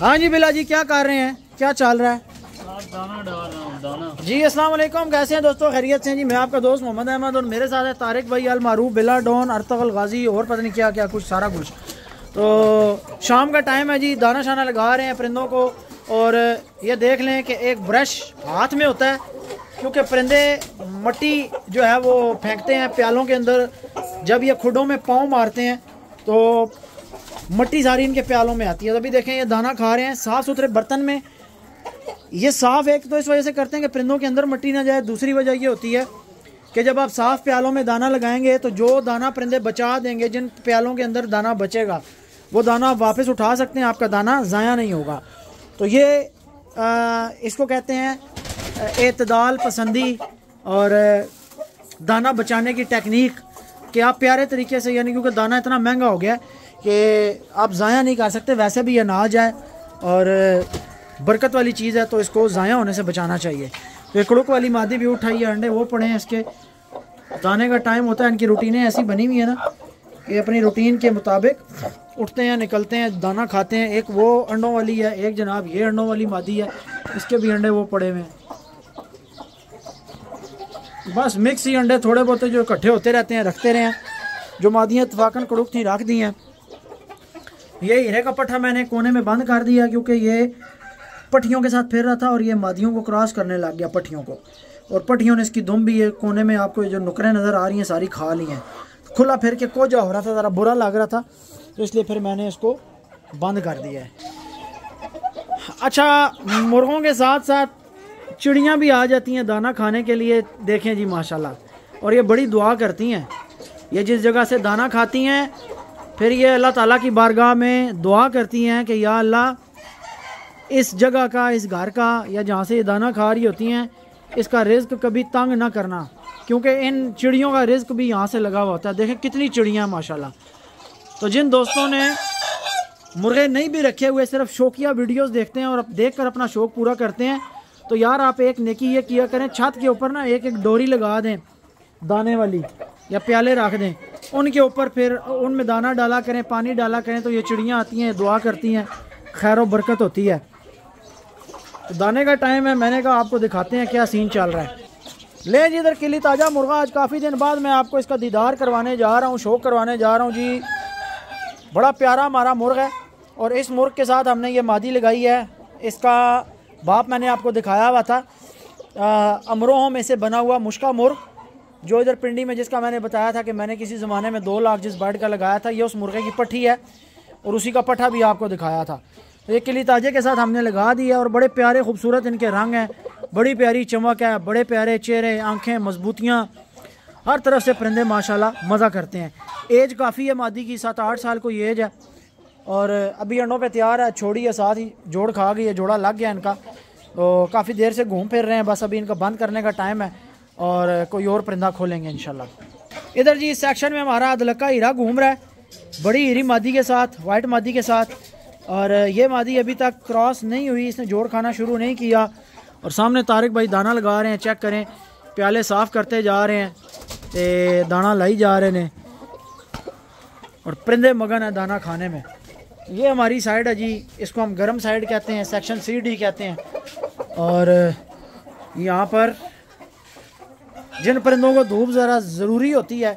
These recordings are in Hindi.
हाँ जी बिला जी क्या कर रहे हैं क्या चल रहा है दाना दाना, जी असलम कैसे हैं दोस्तों खैरियत से जी मैं आपका दोस्त मोहम्मद अहमद और मेरे साथ है तारिक भाई अलमारूफ बिला डॉन अरतगल गाजी और पता नहीं क्या क्या कुछ सारा कुछ तो शाम का टाइम है जी दाना शाना लगा रहे हैं परिंदों को और ये देख लें कि एक ब्रश हाथ में होता है क्योंकि परिंदे मट्टी जो है वो फेंकते हैं प्यालों के अंदर जब ये खुडों में पाँव मारते हैं तो मट्टी सारी इनके प्यालों में आती है तो अभी देखें ये दाना खा रहे हैं साफ़ सुथरे बर्तन में ये साफ़ एक तो इस वजह से करते हैं कि परिंदों के अंदर मट्टी ना जाए दूसरी वजह ये होती है कि जब आप साफ़ प्यालों में दाना लगाएंगे तो जो दाना परिंदे बचा देंगे जिन प्यालों के अंदर दाना बचेगा वो दाना आप वापस उठा सकते हैं आपका दाना ज़ाया नहीं होगा तो ये आ, इसको कहते हैं एतदाल पसंदी और दाना बचाने की टेक्निक कि आप प्यारे तरीके से यानी क्योंकि दाना इतना महंगा हो गया है कि आप ज़ाया नहीं कर सकते वैसे भी अनाज है और बरकत वाली चीज़ है तो इसको ज़ाया होने से बचाना चाहिए तो कड़ुक वाली मादी भी उठाई है अंडे वो पड़े हैं इसके दाने का टाइम होता है इनकी रूटीनें ऐसी बनी हुई है ना कि अपनी रूटीन के मुताबिक उठते हैं निकलते हैं दाना खाते हैं एक वो अंडों वाली है एक जनाब ये अंडों वाली मादी है इसके भी अंडे वो पड़े हुए हैं बस मिक्स ही अंडे थोड़े बहुत जो इकट्ठे होते रहते हैं रखते रहे हैं जो मादियाँ इतफाक़न कड़ुक थी रख दी हैं ये हीरे का पट्ठा मैंने कोने में बंद कर दिया क्योंकि ये पट्टियों के साथ फिर रहा था और ये मादियों को क्रॉस करने लग गया पट्टियों को और पट्टियों ने इसकी दुम भी ये कोने में आपको जो नुकरें नज़र आ रही हैं सारी खा ली हैं खुला फिर के कोजा हो रहा था ज़रा बुरा लग रहा था तो इसलिए फिर मैंने इसको बंद कर दिया है अच्छा मुर्गों के साथ साथ चिड़ियाँ भी आ जाती हैं दाना खाने के लिए देखें जी माशाल्लाह और ये बड़ी दुआ करती हैं ये जिस जगह से दाना खाती हैं फिर ये अल्लाह ताला की बारगाह में दुआ करती हैं कि या अल्लाह इस जगह का इस घर का या जहाँ से ये दाना खा रही होती हैं इसका रिस्क कभी तंग ना करना क्योंकि इन चिड़ियों का रिस्क भी यहाँ से लगा हुआ होता है देखें कितनी चिड़ियाँ माशाल्लाह तो जिन दोस्तों ने मुर्गे नहीं भी रखे हुए सिर्फ शौकिया वीडियोज़ देखते हैं और देख कर अपना शौक पूरा करते हैं तो यार आप एक नेकी ये किया करें छत के ऊपर ना एक एक डोरी लगा दें दाने वाली या प्याले रख दें उनके ऊपर फिर उनमें दाना डाला करें पानी डाला करें तो ये चिड़ियाँ आती हैं दुआ करती हैं खैर बरकत होती है तो दाने का टाइम है मैंने कहा आपको दिखाते हैं क्या सीन चल रहा है ले जी इधर किली ताज़ा मुर्गा आज काफ़ी दिन बाद मैं आपको इसका दीदार करवाने जा रहा हूँ शोक करवाने जा रहा हूँ जी बड़ा प्यारा हमारा मुर्ग है और इस मुर्ग के साथ हमने ये मादी लगाई है इसका बाप मैंने आपको दिखाया हुआ था अमरोहों में से बना हुआ मुश्का मुर्ग जो इधर पिंडी में जिसका मैंने बताया था कि मैंने किसी ज़माने में दो लाख जिस बर्ड का लगाया था ये उस मुर्गे की पट्टी है और उसी का पट्ठा भी आपको दिखाया था तो ये किली ताजे के साथ हमने लगा दी है और बड़े प्यारे खूबसूरत इनके रंग हैं बड़ी प्यारी चमक है बड़े प्यारे चेहरे आंखें मजबूतियाँ हर तरफ से परिंदे माशाल्लाह मज़ा करते हैं एज काफ़ी है मादी की सात आठ साल कोई एज है और अभी अंडों पे तैयार है छोड़ी है साथ ही जोड़ खा गई है जोड़ा लग गया इनका तो काफ़ी देर से घूम फिर रहे हैं बस अभी इनका बंद करने का टाइम है और कोई और परिंदा खोलेंगे इन इधर जी इस सेक्शन में हमारा अदलका हीरा घूम रहा है बड़ी हीरी मादी के साथ वाइट मादी के साथ और ये मादी अभी तक क्रॉस नहीं हुई इसने जोड़ खाना शुरू नहीं किया और सामने तारिक भाई दाना लगा रहे हैं चेक करें प्याले साफ़ करते जा रहे हैं तो दाना लाई जा रहे हैं और परिंदे मगन है दाना खाने में ये हमारी साइड है जी इसको हम गर्म साइड कहते हैं सेक्शन सी डी कहते हैं और यहाँ पर जिन परिंदों को धूप ज़रा ज़रूरी होती है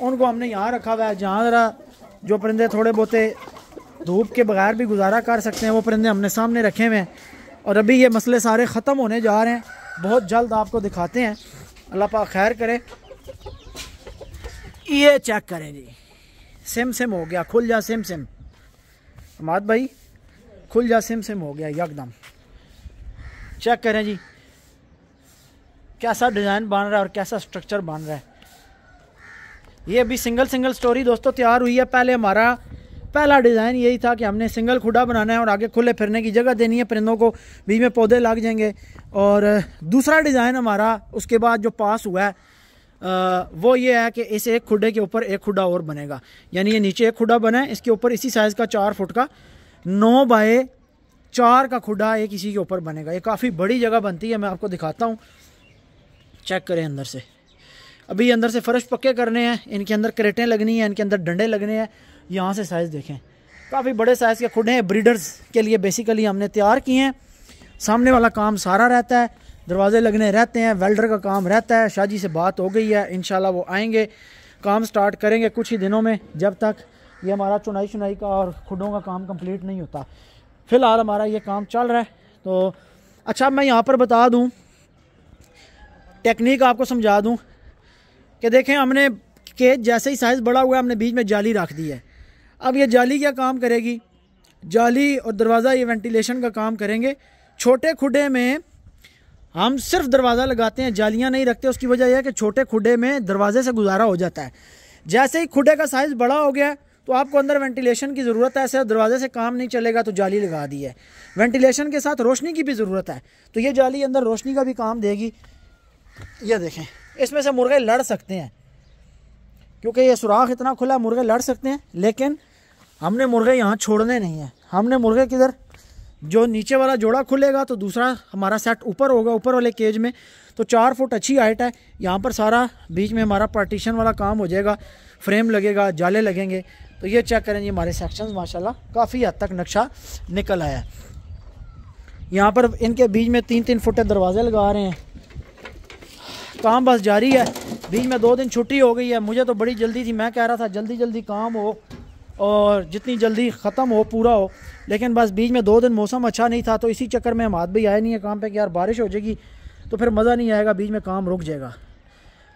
उनको हमने यहाँ रखा हुआ है जहाँ ज़रा जो परिंदे थोड़े बहुत धूप के बगैर भी गुजारा कर सकते हैं वो परिंदे हमने सामने रखे हुए हैं और अभी ये मसले सारे ख़त्म होने जा रहे हैं बहुत जल्द आपको दिखाते हैं अल्लाह पाक खैर करे ये चेक करें जी सिम सिम हो गया खुल जा सिम सिम हमाद भाई खुल जा सिम सिम हो गया यकदम चेक करें जी कैसा डिज़ाइन बन रहा है और कैसा स्ट्रक्चर बन रहा है ये अभी सिंगल सिंगल स्टोरी दोस्तों तैयार हुई है पहले हमारा पहला डिज़ाइन यही था कि हमने सिंगल खुडा बनाना है और आगे खुले फिरने की जगह देनी है परिंदों को बीच में पौधे लग जाएंगे और दूसरा डिज़ाइन हमारा उसके बाद जो पास हुआ है वो ये है कि इस एक खुडे के ऊपर एक खुडा और बनेगा यानी ये नीचे एक खुडा बना है इसके ऊपर इसी साइज़ का चार फुट का नौ बाय चार का खुडा एक इसी के ऊपर बनेगा ये काफ़ी बड़ी जगह बनती है मैं आपको दिखाता हूँ चेक करें अंदर से अभी अंदर से फ़र्श पक्के करने हैं इनके अंदर करेटें लगनी हैं इनके अंदर डंडे लगने हैं यहाँ से साइज़ देखें काफ़ी बड़े साइज़ के खुडे हैं ब्रीडर्स के लिए बेसिकली हमने तैयार किए हैं सामने वाला काम सारा रहता है दरवाजे लगने रहते हैं वेल्डर का काम रहता है शाहजी से बात हो गई है इन वो आएंगे काम स्टार्ट करेंगे कुछ ही दिनों में जब तक ये हमारा चुनाई चुनाई का और खुडों का काम कंप्लीट नहीं होता फ़िलहाल हमारा ये काम चल रहा है तो अच्छा मैं यहाँ पर बता दूँ टेक्निक आपको समझा दूँ कि देखें हमने के जैसे ही साइज़ बड़ा हुआ है हमने बीच में जाली रख दी है अब ये जाली क्या काम करेगी जाली और दरवाज़ा ये वेंटिलेशन का काम करेंगे छोटे खुडे में हम सिर्फ दरवाज़ा लगाते हैं जालियां नहीं रखते उसकी वजह यह है कि छोटे खुडे में दरवाजे से गुजारा हो जाता है जैसे ही खुडे का साइज़ बड़ा हो गया तो आपको अंदर वेंटिलेशन की ज़रूरत है ऐसे दरवाजे से काम नहीं चलेगा तो जाली लगा दी है वेंटिलेशन के साथ रोशनी की भी ज़रूरत है तो ये जाली अंदर रोशनी का भी काम देगी ये देखें इसमें से मुर्गे लड़ सकते हैं क्योंकि ये सुराख इतना खुला मुर्गे लड़ सकते हैं लेकिन हमने मुर्गे यहाँ छोड़ने नहीं हैं हमने मुर्गे किधर जो नीचे वाला जोड़ा खुलेगा तो दूसरा हमारा सेट ऊपर होगा ऊपर वाले केज में तो चार फुट अच्छी हाइट है यहाँ पर सारा बीच में हमारा पार्टीशन वाला काम हो जाएगा फ्रेम लगेगा जाले लगेंगे तो ये चेक करें ये हमारे सेक्शंस माशाल्लाह काफ़ी हद तक नक्शा निकल आया है यहाँ पर इनके बीच में तीन तीन फुट दरवाजे लगा रहे हैं काम बस जारी है बीच में दो दिन छुट्टी हो गई है मुझे तो बड़ी जल्दी थी मैं कह रहा था जल्दी जल्दी काम हो और जितनी जल्दी ख़त्म हो पूरा हो लेकिन बस बीच में दो दिन मौसम अच्छा नहीं था तो इसी चक्कर में हम हाथ भी आए नहीं है काम पे कि यार बारिश हो जाएगी तो फिर मज़ा नहीं आएगा बीच में काम रुक जाएगा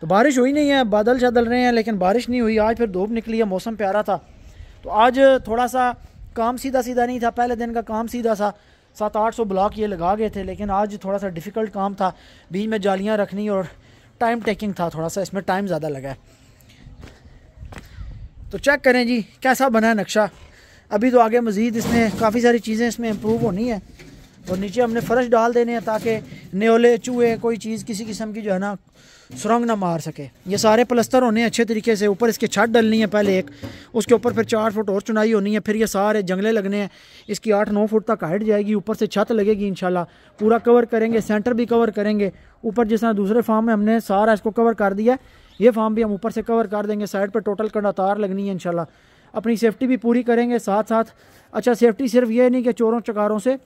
तो बारिश हुई नहीं है बादल शदल रहे हैं लेकिन बारिश नहीं हुई आज फिर धूप निकली है मौसम प्यारा था तो आज थोड़ा सा काम सीधा सीधा नहीं था पहले दिन का काम सीधा सा सात आठ सौ ब्लॉक ये लगा गए थे लेकिन आज थोड़ा सा डिफ़िकल्ट काम था बीच में जालियाँ रखनी और टाइम टेकिंग था थोड़ा सा इसमें टाइम ज़्यादा लगा है तो चेक करें जी कैसा बना है नक्शा अभी तो आगे मज़ीद इसमें काफ़ी सारी चीज़ें इसमें इम्प्रूव होनी है और नीचे हमने फर्श डाल देने हैं ताकि न्योले चूहे कोई चीज़ किसी किस्म की जो है ना सुरंग ना मार सके ये सारे प्लस्तर होने अच्छे तरीके से ऊपर इसके छत डलनी है पहले एक उसके ऊपर फिर चार फुट और चुनाई होनी है फिर ये सारे जंगले लगने हैं इसकी आठ नौ फुट तक हाइट जाएगी ऊपर से छत लगेगी इन पूरा कवर करेंगे सेंटर भी कवर करेंगे ऊपर जिस तरह दूसरे फार्म में हमने सारा इसको कवर कर दिया ये फार्म भी हम ऊपर से कवर कर देंगे साइड पर टोटल कंडा तार लगनी है इनशाला अपनी सेफ्टी भी पूरी करेंगे साथ साथ अच्छा सेफ्टी सिर्फ ये नहीं कि चोरों चकारों से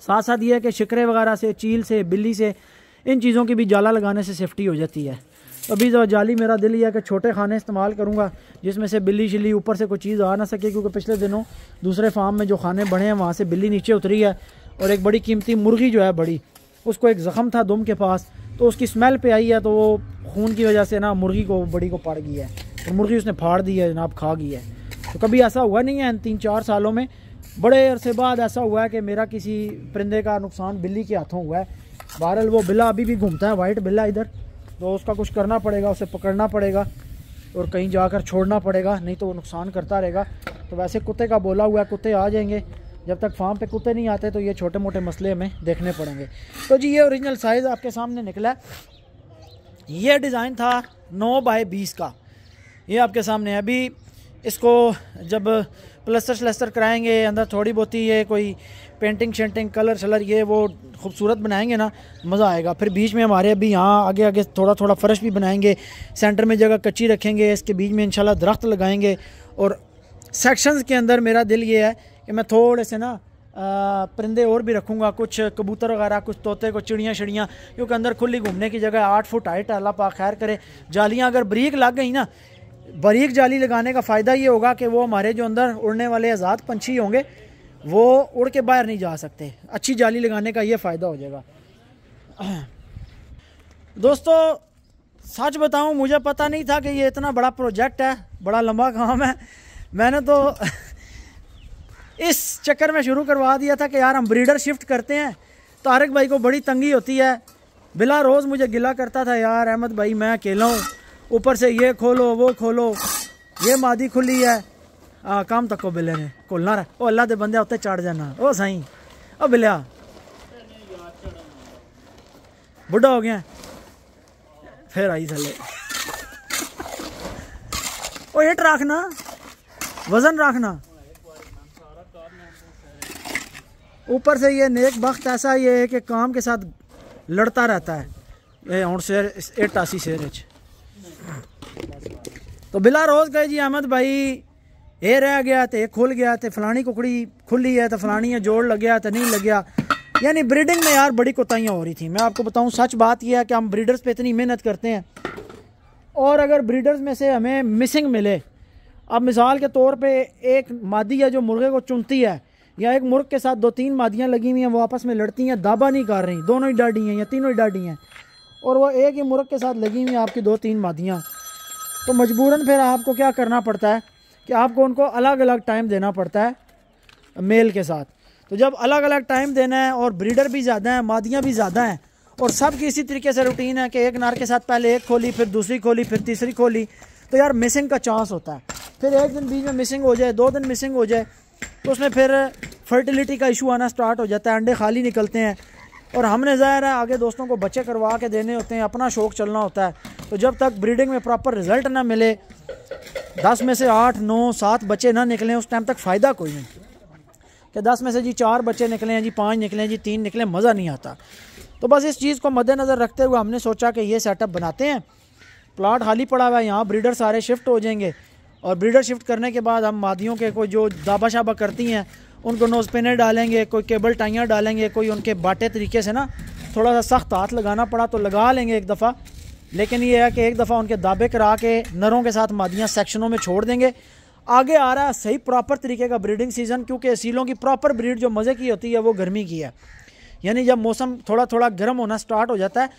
साथ साथ यह है कि शिकरे वगैरह से चील से बिल्ली से इन चीज़ों की भी जाला लगाने से सेफ्टी हो जाती है अभी जो तो जाली मेरा दिल यह है कि छोटे खाने इस्तेमाल करूँगा जिसमें से बिल्ली शिल्ली ऊपर से कोई चीज़ आ ना सके क्योंकि पिछले दिनों दूसरे फार्म में जो खाने बढ़े हैं वहाँ से बिल्ली नीचे उतरी है और एक बड़ी कीमती मुर्गी जो है बड़ी उसको एक ज़ख़म था दुम के पास तो उसकी स्मेल पे आई है तो वो खून की वजह से ना मुर्गी को बड़ी को पड़ गई है और मुर्गी उसने फाड़ दी है जनाब खा गई है तो कभी ऐसा हुआ नहीं है इन तीन चार सालों में बड़े अरसे बाद ऐसा हुआ है कि मेरा किसी परिंदे का नुकसान बिल्ली के हाथों हुआ है बहरल वो बिल्ला अभी भी घूमता है वाइट बिल्ला इधर तो उसका कुछ करना पड़ेगा उसे पकड़ना पड़ेगा और कहीं जाकर छोड़ना पड़ेगा नहीं तो वो नुकसान करता रहेगा तो वैसे कुत्ते का बोला हुआ है कुत्ते आ जाएंगे जब तक फार्म पे कुत्ते नहीं आते तो ये छोटे मोटे मसले हमें देखने पड़ेंगे तो जी ये ओरिजिनल साइज़ आपके सामने निकला है ये डिज़ाइन था नौ बाय बीस का ये आपके सामने अभी इसको जब प्लस्तर शलस्तर कराएंगे अंदर थोड़ी बहुत ही ये कोई पेंटिंग शेंटिंग कलर शलर ये वो खूबसूरत बनाएंगे ना मज़ा आएगा फिर बीच में हमारे अभी यहाँ आगे आगे थोड़ा थोड़ा फ़र्श भी बनाएंगे सेंटर में जगह कच्ची रखेंगे इसके बीच में इंशाल्लाह दरख्त लगाएंगे और सेक्शंस के अंदर मेरा दिल ये है कि मैं थोड़े से ना परिंदे और भी रखूँगा कुछ कबूतर वगैरह कुछ तोते कुछ चिड़ियाँ शिड़ियाँ क्योंकि अंदर खुली घूमने की जगह आठ फुट हाइट अल्लाह पा खैर करे जालियाँ अगर ब्रीक लग गई ना बारीक जाली लगाने का फ़ायदा ये होगा कि वो हमारे जो अंदर उड़ने वाले आज़ाद पंछी होंगे वो उड़ के बाहर नहीं जा सकते अच्छी जाली लगाने का ये फ़ायदा हो जाएगा दोस्तों सच बताऊं मुझे पता नहीं था कि ये इतना बड़ा प्रोजेक्ट है बड़ा लंबा काम है मैंने तो इस चक्कर में शुरू करवा दिया था कि यार हम ब्रीडर शिफ्ट करते हैं तारक भाई को बड़ी तंगी होती है बिला रोज़ मुझे गिला करता था यार अहमद भाई मैं अकेला हूँ ऊपर से ये खोलो वो खोलो ये मादी खुली है आ, काम तक बिले ने खोलना रहा ओ अल्लाह के बंदे उत्ते चढ़ जाना ओ सही ओ बिलिया बुढ़ा हो गया फिर आई थले ओ हेट रखना वजन रखना ऊपर से ये नेक वक्त ऐसा ये है कि काम के साथ लड़ता रहता है ये हूँ शेर एट आसी शेर है तो बिला रोज गए जी अहमद भाई ये रह गया तो ये खुल गया तो फलानी कुकड़ी खुली है तो फलानी है जोड़ लग गया तो नहीं लग गया यानी ब्रीडिंग में यार बड़ी कोताहियाँ हो रही थी मैं आपको बताऊँ सच बात यह है कि हम ब्रीडर्स पर इतनी मेहनत करते हैं और अगर ब्रीडर्स में से हमें मिसिंग मिले अब मिसाल के तौर पे एक मादी है जो मुर्गे को चुनती है या एक मुर्ग के साथ दो तीन मादियाँ लगी हुई हैं वो आपस में लड़ती हैं दाबा नहीं कर रही दोनों ही डाडी हैं या तीनों ही डाडी हैं और वो एक ही मुर्ग के साथ लगी हुई हैं आपकी दो तीन मादियाँ तो मजबूरन फिर आपको क्या करना पड़ता है कि आपको उनको अलग अलग टाइम देना पड़ता है मेल के साथ तो जब अलग अलग टाइम देना है और ब्रीडर भी ज़्यादा हैं मादियाँ भी ज़्यादा हैं और सब की इसी तरीके से रूटीन है कि एक नार के साथ पहले एक खोली फिर दूसरी खोली फिर तीसरी खोली तो यार मिसिंग का चांस होता है फिर एक दिन बीच में मिसिंग हो जाए दो दिन मिसिंग हो जाए तो उसमें फिर फर्टिलिटी का इशू आना स्टार्ट हो जाता है अंडे खाली निकलते हैं और हमने ज़ाहिर है आगे दोस्तों को बच्चे करवा के देने होते हैं अपना शौक चलना होता है तो जब तक ब्रीडिंग में प्रॉपर रिजल्ट ना मिले दस में से आठ नौ सात बच्चे ना निकलें उस टाइम तक फ़ायदा कोई नहीं कि दस में से जी चार बच्चे निकले हैं जी पाँच निकले हैं जी तीन निकले मज़ा नहीं आता तो बस इस चीज़ को मद्देनज़र रखते हुए हमने सोचा कि ये सेटअप बनाते हैं प्लाट खाली पड़ा हुआ है यहाँ ब्रीडर सारे शिफ्ट हो जाएंगे और ब्रीडर शिफ्ट करने के बाद हम मादियों के कोई जो दाबा शाबा करती हैं उनको नोजपेने डालेंगे कोई केबल टाइयाँ डालेंगे कोई उनके बाटे तरीके से ना थोड़ा सा सख्त हाथ लगाना पड़ा तो लगा लेंगे एक दफ़ा लेकिन ये है कि एक दफ़ा उनके दाबे करा के नरों के साथ मादियाँ सेक्शनों में छोड़ देंगे आगे आ रहा है सही प्रॉपर तरीके का ब्रीडिंग सीज़न क्योंकि सीलों की प्रॉपर ब्रीड जो मज़े की होती है वो गर्मी की है यानी जब मौसम थोड़ा थोड़ा गर्म होना स्टार्ट हो जाता है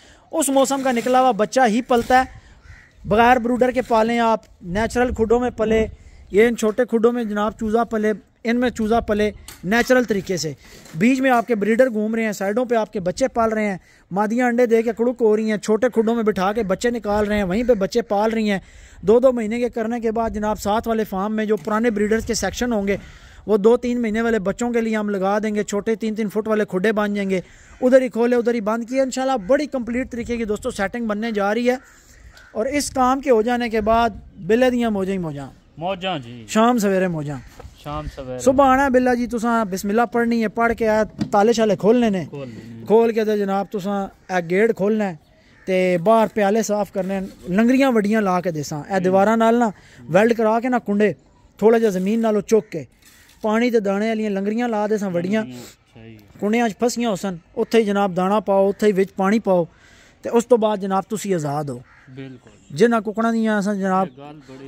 उस मौसम का निकला हुआ बच्चा ही पलता है बगैर ब्रूडर के पालें आप नेचुरल खुडों में पले ये इन छोटे खुडों में जनाब चूज़ा पले इनमें चूज़ा पले नेचुरल तरीके से बीच में आपके ब्रीडर घूम रहे हैं साइडों पे आपके बच्चे पाल रहे हैं मादियाँ अंडे दे के कड़ुक हो रही हैं छोटे खुडों में बिठा के बच्चे निकाल रहे हैं वहीं पे बच्चे पाल रही हैं दो दो महीने के करने के बाद जनाब साथ वाले फार्म में जो पुराने ब्रीडर्स के सेक्शन होंगे वो दो तीन महीने वाले बच्चों के लिए हम लगा देंगे छोटे तीन तीन फुट वाले खुडे बांध जाएंगे उधर ही खोले उधर ही बंद किए इन बड़ी कम्प्लीट तरीके की दोस्तों सेटिंग बनने जा रही है और इस काम के हो जाने के बाद बिले दियाँ मोजा ही मोजा ਮੌਜਾਂ ਜੀ ਸ਼ਾਮ ਸਵੇਰੇ ਮੌਜਾਂ ਸ਼ਾਮ ਸਵੇਰੇ ਸਵੇਰ ਆਣਾ ਬਿੱਲਾ ਜੀ ਤੁਸੀਂ ਬਿਸਮਿਲ੍ਲਾ ਪੜ੍ਹਨੀ ਹੈ ਪੜ੍ਹ ਕੇ ਆ ਤਾਲੇ ਸ਼ਾਲੇ ਖੋਲਨੇ ਨੇ ਖੋਲ ਕੇ ਤੇ ਜਨਾਬ ਤੁਸੀਂ ਇਹ ਗੇਟ ਖੋਲਣਾ ਤੇ ਬਾਹਰ ਪਿਆਲੇ ਸਾਫ਼ ਕਰਨੇ ਲੰਗਰੀਆਂ ਵੱਡੀਆਂ ਲਾ ਕੇ ਦੇਸਾਂ ਇਹ ਦੀਵਾਰਾਂ ਨਾਲ ਨਾ ਵੈਲਡ ਕਰਾ ਕੇ ਨਾ ਕੁੰਡੇ ਥੋੜਾ ਜਿਹਾ ਜ਼ਮੀਨ ਨਾਲੋਂ ਚੁੱਕ ਕੇ ਪਾਣੀ ਤੇ ਦਾਣੇ ਵਾਲੀਆਂ ਲੰਗਰੀਆਂ ਲਾ ਦੇਸਾਂ ਵੱਡੀਆਂ ਕੁੰਡਿਆਂ 'ਚ ਫਸੀਆਂ ਹੋਸਨ ਉੱਥੇ ਹੀ ਜਨਾਬ ਦਾਣਾ ਪਾਓ ਉੱਥੇ ਹੀ ਵਿੱਚ ਪਾਣੀ ਪਾਓ ਤੇ ਉਸ ਤੋਂ ਬਾਅਦ ਜਨਾਬ ਤੁਸੀਂ ਆਜ਼ਾਦ ਹੋ ਬਿਲਕੁਲ ਜਿਨ੍ਹਾਂ ਕੁਕੜਾਂ ਦੀਆਂ ਅਸਾਂ ਜਨਾਬ